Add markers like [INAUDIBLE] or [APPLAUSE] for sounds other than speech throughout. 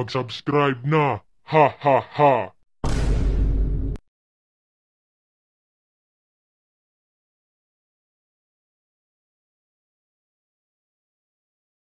Mag-subscribe na! Ha ha ha!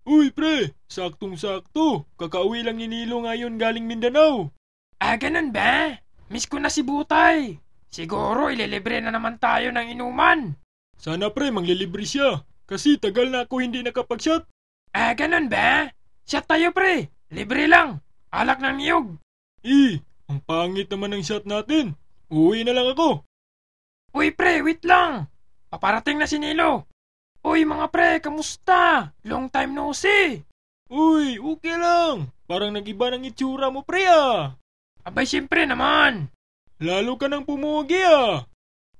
Uy, pre! Saktong-sakto! Kakauwi lang ni Nilo ngayon galing Mindanao! Ah, ganun ba? Miss ko na si Butay! Siguro ililibre na naman tayo ng inuman! Sana pre, manglilibre siya! Kasi tagal na ako hindi nakapag-shot! Ah, ganun ba? Shot tayo pre! Libre lang! Alak ng niyog! Eh, ang pangit naman ng shot natin. Uwi na lang ako. Uy pre, wait lang! Paparating na si Nilo. Uy mga pre, kamusta? Long time no see! Uy, okay lang. Parang nagiba ng itsura mo pre ah. Abay siyempre naman. Lalo ka nang pumugi ah.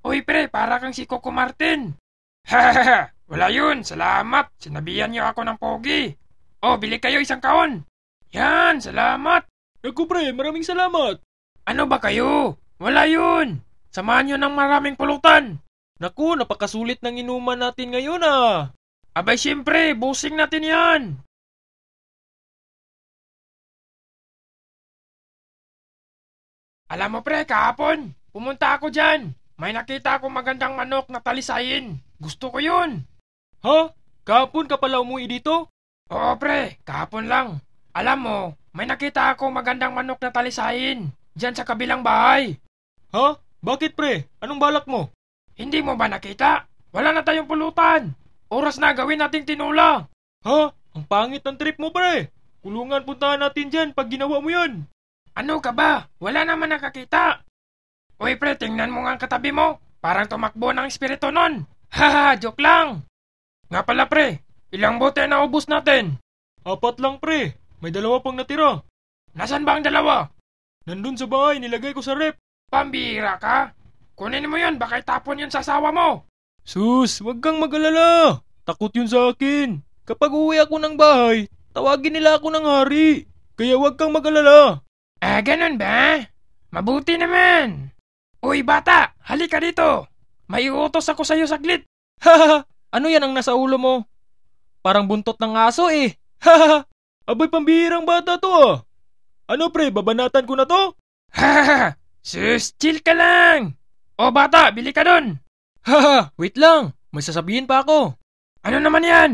Uy pre, para kang si Coco Martin. Hahaha, [LAUGHS] wala yun, salamat. Sinabihan niyo ako ng pogi. Oh, bili kayo isang kaon. Yan, salamat! Naku eh, pre, maraming salamat! Ano ba kayo? Wala yun! Samahan nyo ng maraming pulutan! Naku, napakasulit ng inuman natin ngayon ah! Abay siyempre, busing natin yan! Alam mo pre, kahapon, pumunta ako dyan. May nakita akong magandang manok na talisayin. Gusto ko yun. Ha? Kahapon ka pala umuwi dito? Oo pre, kahapon lang. Alam mo, may nakita akong magandang manok na talisayin. Diyan sa kabilang bahay. Ha? Bakit pre? Anong balak mo? Hindi mo ba nakita? Wala na tayong pulutan. Oras na gawin nating tinula. Ha? Ang pangit ng trip mo pre. Kulungan puntahan natin dyan pag ginawa mo yun. Ano ka ba? Wala naman nakakita. Uy pre, tingnan mo nga ang katabi mo. Parang tumakbo ng espiritu nun. [LAUGHS] Haha, joke lang. Nga pala pre, ilang bote na ubus natin? Apat lang pre. May dalawa pang natira. Nasaan ba ang dalawa? Nandun sa bahay, nilagay ko sa rep. Pambira ka? Kunin mo yun, baka itapon yun sa asawa mo. Sus, wag kang magalala. Takot yun sa akin. Kapag uwi ako ng bahay, tawagin nila ako ng hari. Kaya wag kang magalala. Ah, ganun ba? Mabuti naman. Uy, bata, halika dito. May utos ako sa'yo saglit. Haha, ano yan ang nasa ulo mo? Parang buntot ng aso eh. Haha. Abay, pambihirang bata to ah! Ano pre, babanatan ko na to? Hahaha! Sus, chill ka lang! O bata, bili ka dun! Haha, wait lang! May sasabihin pa ako! Ano naman yan?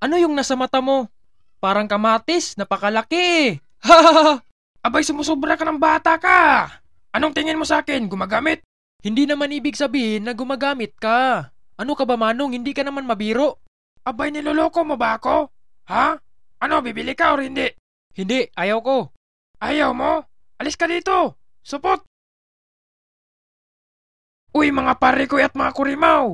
Ano yung nasa mata mo? Parang kamatis, napakalaki eh! Hahaha! Abay, sumusobra ka ng bata ka! Anong tingin mo sa akin? Gumagamit? Hindi naman ibig sabihin na gumagamit ka. Ano ka ba, Manong? Hindi ka naman mabiro. Abay, niloloko mo ba ako? Ha? Ano, bibili ka or hindi? Hindi, ayaw ko. Ayaw mo? Alis ka dito! Supot! Uy, mga pare ko at mga kurimaw!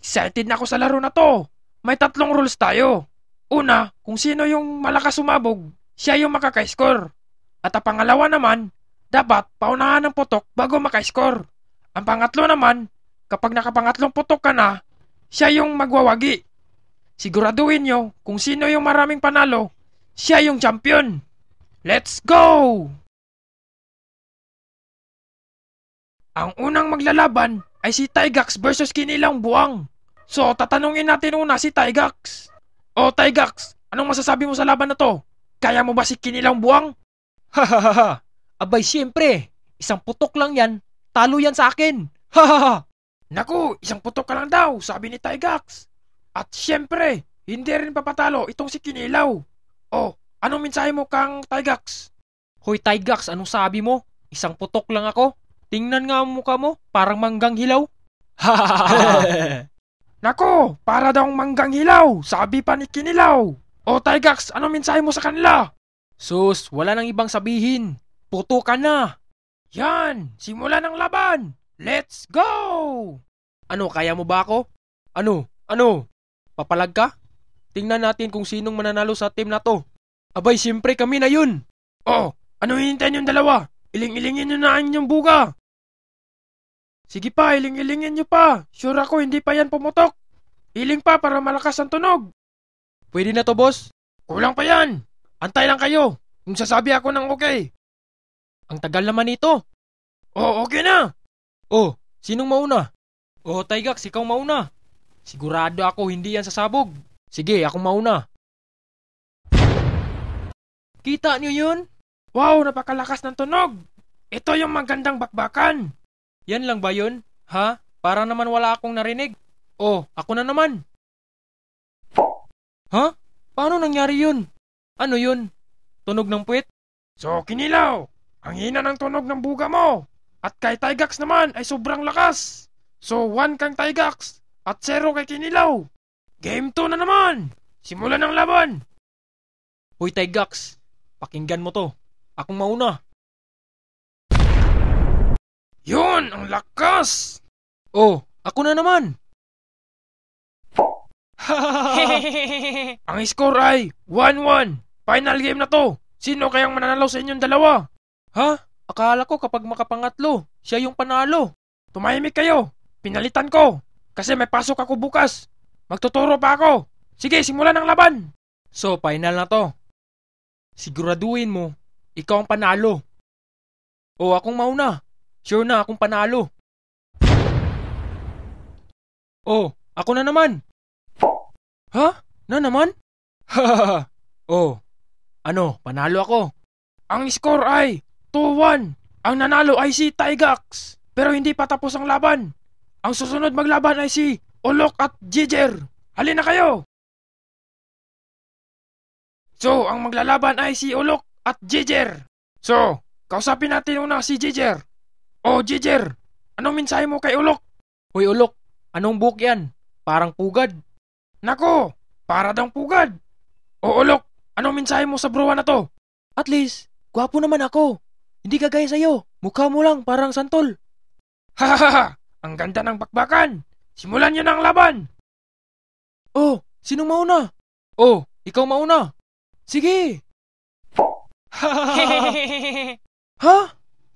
Excited na ako sa laro na to! May tatlong rules tayo. Una, kung sino yung malakas sumabog, siya yung makaka-score. At ang pangalawa naman, dapat paunahan ng putok bago maka-score. Ang pangatlo naman, kapag nakapangatlong putok ka na, siya yung magwawagi. Siguraduhin nyo kung sino yung maraming panalo, siya yung champion. Let's go! Ang unang maglalaban ay si Tigax versus Kinilang Buang. So, tatanungin natin una si Tigax. O oh, Tigax, anong masasabi mo sa laban na to? Kaya mo ba si Kinilang Buang? [LAUGHS] Hahaha, abay siyempre, isang putok lang yan, talo yan sa akin. [LAUGHS] Hahaha. Naku, isang putok ka lang daw, sabi ni Tigax. At siyempre, hindi rin papatalo itong si Kinilaw. Oh, anong mensahe mo kang Tigax? Hoy Tigax, anong sabi mo? Isang putok lang ako. Tingnan nga ang mukha mo, parang manggang hilaw. [LAUGHS] Nako, para daw manggang hilaw, sabi pa ni Kinilaw. Oh Tigax, anong mensahe mo sa kanila? Sus, wala nang ibang sabihin. Puto ka na. Yan, simula ng laban. Let's go! Ano, kaya mo ba ako? Ano? Ano? Papalag ka? Tingnan natin kung sinong mananalo sa team na to. Abay, siyempre kami na yun! Oh, ano hinintay yung dalawa? Iling-ilingin niyo na ang inyong buga! Sige pa, iling-ilingin niyo pa! Sure ako hindi pa yan pumutok! Iling pa para malakas ang tunog! Pwede na to, boss? Kulang pa yan! Antay lang kayo! Kung sasabi ako ng okay! Ang tagal naman nito! Oh, okay na! Oh, sinong mauna? Oh, Taigak, ikaw mauna! Sigurado ako hindi yan sasabog. Sige, ako mauna. Kita niyo yun? Wow, napakalakas ng tunog! Ito yung magandang bakbakan! Yan lang ba yun? Ha? Para naman wala akong narinig. Oh, ako na naman. Ha? Paano nangyari yun? Ano yun? Tunog ng puwit? So, kinilaw! Ang hina ng tunog ng buga mo! At kay Tigax naman ay sobrang lakas! So, one kang Tigax! at zero kay Kinilaw. Game 2 na naman! Simulan ng laban! Hoy Tigax, pakinggan mo to. Akong mauna. Yun! Ang lakas! Oh, ako na naman! [LAUGHS] ang score ay 1-1. Final game na to. Sino kayang mananalo sa inyong dalawa? Ha? Akala ko kapag makapangatlo, siya yung panalo. Tumahimik kayo. Pinalitan ko. Kasi may pasok ako bukas. Magtuturo pa ako. Sige, simulan ang laban. So, final na to. Siguraduhin mo, ikaw ang panalo. O akong mauna. Sure na akong panalo. Oh, ako na naman. Ha? Na naman? Hahaha. oh, ano, panalo ako. Ang score ay 2-1. Ang nanalo ay si Tigax. Pero hindi pa tapos ang laban. Ang susunod maglaban ay si Olok at Jijer. Halina kayo! So, ang maglalaban ay si Olok at Jijer. So, kausapin natin una si Jijer. oh, Jijer, anong mensahe mo kay Olok? Hoy, Olok, anong buhok yan? Parang pugad. Nako, para daw pugad. O, Olok, anong mensahe mo sa browa na to? At least, gwapo naman ako. Hindi kagaya sa'yo. Mukha mo lang parang santol. Hahaha! Ang ganda ng bakbakan! Simulan niyo na ang laban! Oh, sino mauna? Oh, ikaw mauna! Sige! [LAUGHS] ha?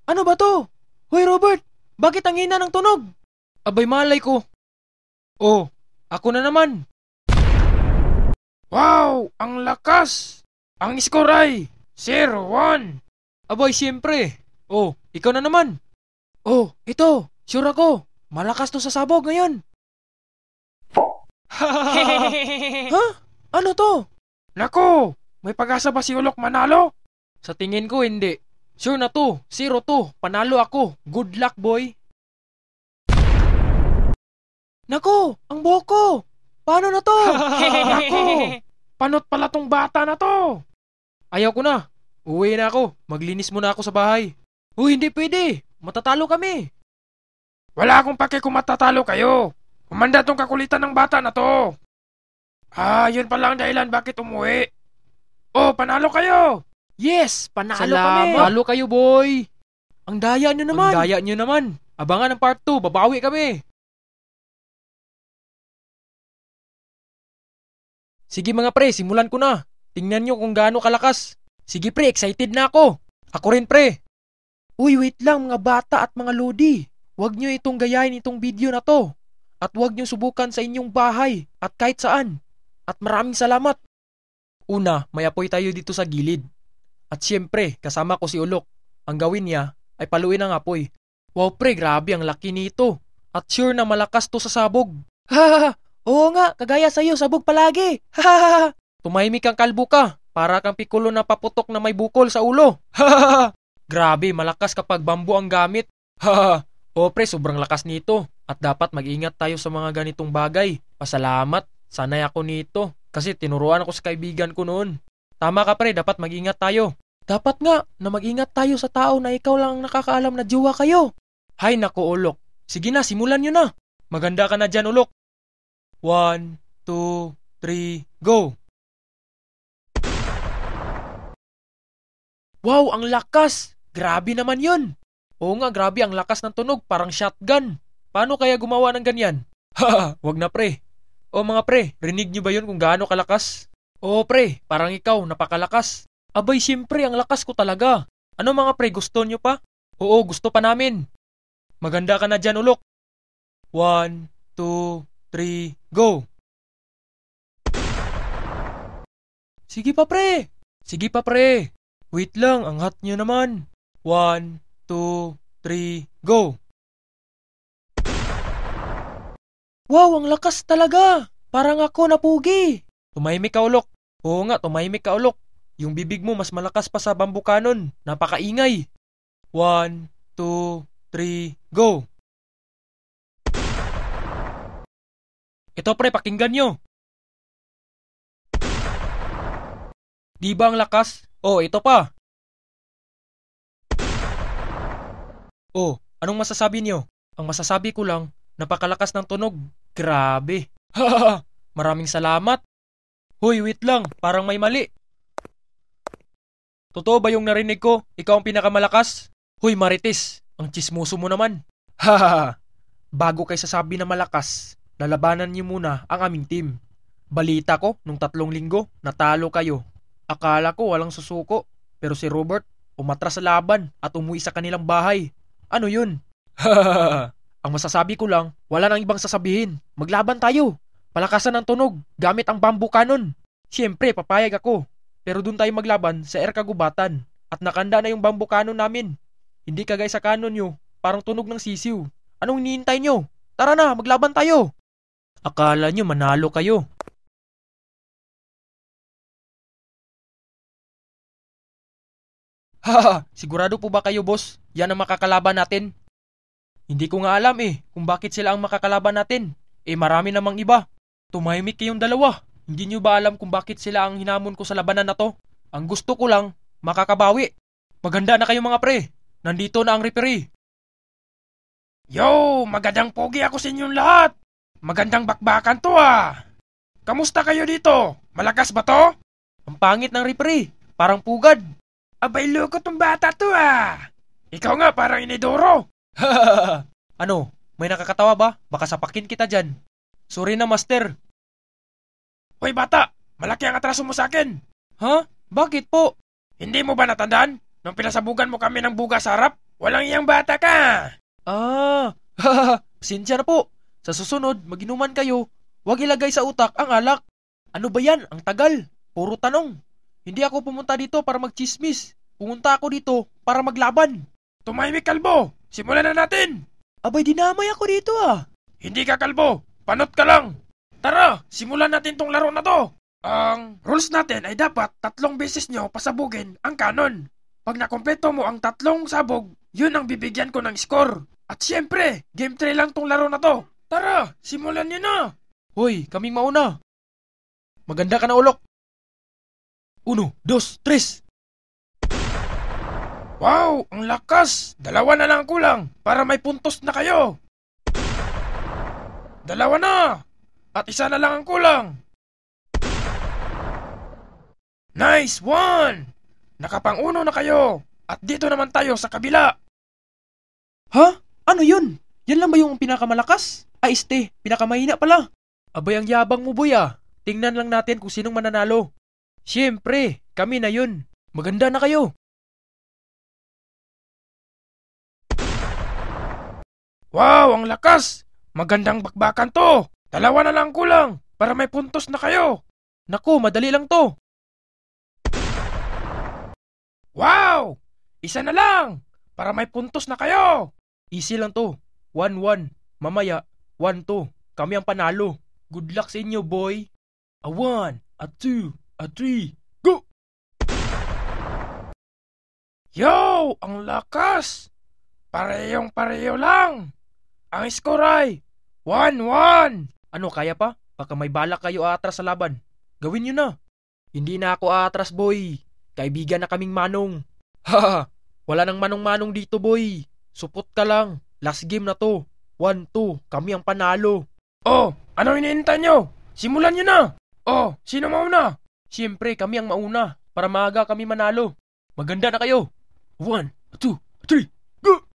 Ano ba to? Hoy Robert, bakit ang hina ng tunog? Abay malay ko. Oh, ako na naman. Wow, ang lakas! Ang score ay 0-1. Aboy, siyempre. Oh, ikaw na naman. Oh, ito. Sure ako. Malakas to sa sabog ngayon. ha? [LAUGHS] Ano to? Nako! May pag-asa ba si Ulok manalo? Sa tingin ko hindi. Sure na to, 0-2, panalo ako. Good luck, boy. Nako, ang buhok ko. Paano na to? [LAUGHS] Nako, panot pala tong bata na to. Ayaw ko na. Uwi na ako. Maglinis muna ako sa bahay. Uy, hindi pwede. Matatalo kami. Wala akong pake kung matatalo kayo. Umanda tong kakulitan ng bata na to. Ah, yun pa lang dahilan bakit umuwi. Oh, panalo kayo! Yes, panalo Salamat. kami. Panalo kayo, boy. Ang daya nyo naman. Ang daya nyo naman. Abangan ang part 2, babawi kami. Sige mga pre, simulan ko na. Tingnan nyo kung gaano kalakas. Sige pre, excited na ako. Ako rin pre. Uy, wait lang mga bata at mga lodi. Huwag nyo itong gayahin itong video na to. At huwag nyo subukan sa inyong bahay at kahit saan. At maraming salamat. Una, may apoy tayo dito sa gilid. At siyempre, kasama ko si Ulok. Ang gawin niya ay paluin ang apoy. Wow pre, grabe ang laki nito. At sure na malakas to sa sabog. Ha Oo nga, kagaya sa iyo, sabog palagi. Ha Tumahimik ang kalbo ka. Para kang pikulo na paputok na may bukol sa ulo. Ha Grabe, malakas kapag bambu ang gamit. Ha Opre, sobrang lakas nito at dapat mag-ingat tayo sa mga ganitong bagay. Pasalamat, sanay ako nito kasi tinuruan ako sa kaibigan ko noon. Tama ka pre, dapat mag-ingat tayo. Dapat nga na mag-ingat tayo sa tao na ikaw lang ang nakakaalam na diwa kayo. Hay nako ulok, sige na simulan nyo na. Maganda ka na dyan ulok. One, two, three, go! Wow, ang lakas! Grabe naman yun! Oo nga, grabe ang lakas ng tunog, parang shotgun. Paano kaya gumawa ng ganyan? [LAUGHS] Ha, wag na pre. O mga pre, rinig niyo ba yun kung gaano kalakas? Oo pre, parang ikaw, napakalakas. Abay, siyempre, ang lakas ko talaga. Ano mga pre, gusto niyo pa? Oo, gusto pa namin. Maganda ka na dyan, ulok. One, two, three, go! Sige pa pre! Sige pa pre! Wait lang, ang hot nyo naman. One, 2, 3, go! Wow, ang lakas talaga! Parang ako napugi! Tumahimik ka ulok. Oo nga, tumahimik ka ulok. Yung bibig mo mas malakas pa sa bambukanon. Napakaingay. 1, 2, 3, go! Ito pre, pakinggan nyo. Di ba ang lakas? Oh, ito pa. Oh, anong masasabi niyo? Ang masasabi ko lang, napakalakas ng tunog. Grabe. Hahaha, [LAUGHS] maraming salamat. Hoy, wait lang, parang may mali. Totoo ba yung narinig ko? Ikaw ang pinakamalakas? Hoy, Marites, ang chismoso mo naman. Hahaha, [LAUGHS] bago kay sasabi na malakas, lalabanan niyo muna ang aming team. Balita ko, nung tatlong linggo, natalo kayo. Akala ko walang susuko, pero si Robert umatras sa laban at umuwi sa kanilang bahay. Ano yun? [LAUGHS] ang masasabi ko lang, wala nang ibang sasabihin. Maglaban tayo. Palakasan ng tunog gamit ang bamboo cannon. Siyempre, papayag ako. Pero doon tayo maglaban sa air kagubatan at nakanda na yung bamboo cannon namin. Hindi kagay sa cannon nyo, parang tunog ng sisiw. Anong hinihintay nyo? Tara na, maglaban tayo! Akala nyo manalo kayo. Haha, sigurado po ba kayo boss? Yan ang makakalaban natin? Hindi ko nga alam eh kung bakit sila ang makakalaban natin. Eh marami namang iba. Tumahimik kayong dalawa. Hindi nyo ba alam kung bakit sila ang hinamon ko sa labanan na to? Ang gusto ko lang, makakabawi. Maganda na kayo mga pre. Nandito na ang referee. Yo, magandang pogi ako sa inyong lahat. Magandang bakbakan to ah. Kamusta kayo dito? Malakas ba to? Ang pangit ng referee. Parang pugad. Abay, loko tong bata to ah! Ikaw nga, parang inidoro! [LAUGHS] ano, may nakakatawa ba? Baka sapakin kita dyan. Sorry na, master. Hoy bata, malaki ang atraso mo sa akin. Ha? Huh? Bakit po? Hindi mo ba natandaan? Nung pinasabugan mo kami ng buga sa harap, walang iyang bata ka! Ah, sinsya [LAUGHS] na po. Sa susunod, maginuman kayo. Huwag ilagay sa utak ang alak. Ano ba yan? Ang tagal. Puro tanong. Hindi ako pumunta dito para magchismis. Pumunta ako dito para maglaban. Tumahimik kalbo! Simulan na natin! Abay, dinamay ako dito ah! Hindi ka kalbo! Panot ka lang! Tara, simulan natin tong laro na to! Ang rules natin ay dapat tatlong beses nyo pasabugin ang kanon. Pag nakompleto mo ang tatlong sabog, yun ang bibigyan ko ng score. At siyempre, game 3 lang tong laro na to. Tara, simulan nyo na! Hoy, kaming mauna! Maganda ka na ulok! Uno, dos, tres! Wow! Ang lakas! Dalawa na lang kulang para may puntos na kayo! Dalawa na! At isa na lang ang kulang! Nice one! Nakapanguno na kayo! At dito naman tayo sa kabila! Ha? Ano yun? Yan lang ba yung pinakamalakas? Ay, este, pinakamahina pala. Abay ang yabang mo, boy ah. Tingnan lang natin kung sinong mananalo. Siyempre, kami na yun. Maganda na kayo. Wow, ang lakas! Magandang bakbakan to! Dalawa na lang kulang para may puntos na kayo. Naku, madali lang to. Wow! Isa na lang para may puntos na kayo. Easy lang to. 1-1. Mamaya, 1-2. Kami ang panalo. Good luck sa inyo, boy. A 1, a 2, A three, go! Yo! Ang lakas! Parehong pareho lang! Ang score ay 1-1! Ano, kaya pa? Baka may balak kayo atras sa laban. Gawin nyo na. Hindi na ako atras, boy. Kaibigan na kaming manong. [LAUGHS] Ha! Wala nang manong-manong dito, boy. Supot ka lang. Last game na to. 1-2. Kami ang panalo. Oh, ano hinihintay nyo? Simulan nyo na! Oh, sino mauna? Siyempre, kami ang mauna para maaga kami manalo. Maganda na kayo. One, two, three, go!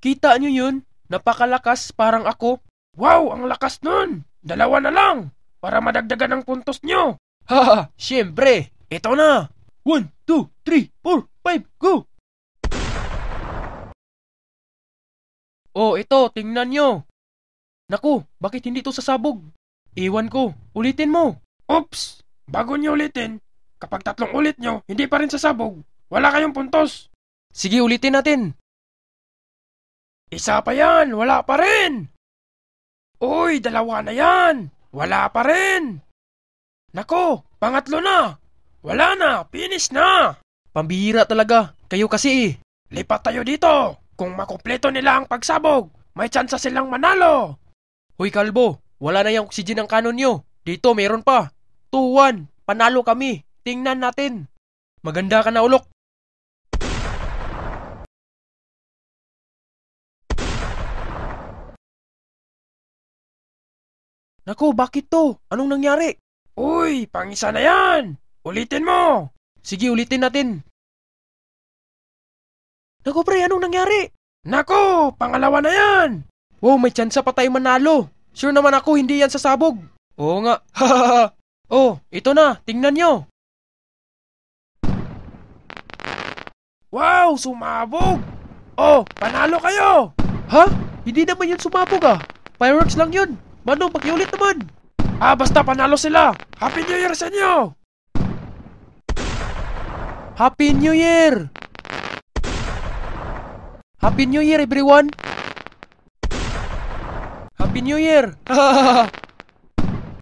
Kita niyo yun? Napakalakas parang ako. Wow, ang lakas nun! Dalawa na lang para madagdagan ng puntos nyo. [LAUGHS] Ha, siyempre. Ito na. One, two, three, four, five, go! Oh, ito, tingnan nyo. Naku, bakit hindi ito sasabog? Iwan ko. Ulitin mo. Oops! Bago niyo ulitin, kapag tatlong ulit niyo, hindi pa rin sasabog. Wala kayong puntos. Sige, ulitin natin. Isa pa yan! Wala pa rin! Uy, dalawa na yan! Wala pa rin! Nako, pangatlo na! Wala na! Finish na! Pambihira talaga. Kayo kasi eh. Lipat tayo dito! Kung makumpleto nila ang pagsabog, may tsansa silang manalo! Hoy Kalbo, wala na yung oxygen ng kanon nyo. Dito meron pa. 2-1. Panalo kami. Tingnan natin. Maganda ka na ulok. Naku, bakit to? Anong nangyari? Uy, pangisa na yan! Ulitin mo! Sige, ulitin natin. Naku, pre, anong nangyari? Naku, pangalawa na yan! Wow, oh, may tsansa pa tayo manalo. Sure naman ako hindi yan sasabog. Oo nga. [LAUGHS] oh, ito na. Tingnan nyo. Wow, sumabog! Oh, panalo kayo! Ha? Hindi naman yun sumabog ah. Fireworks lang yun. Manong, pakiulit naman. Ah, basta panalo sila. Happy New Year sa inyo! Happy New Year! Happy New Year, everyone! Happy New Year! [LAUGHS]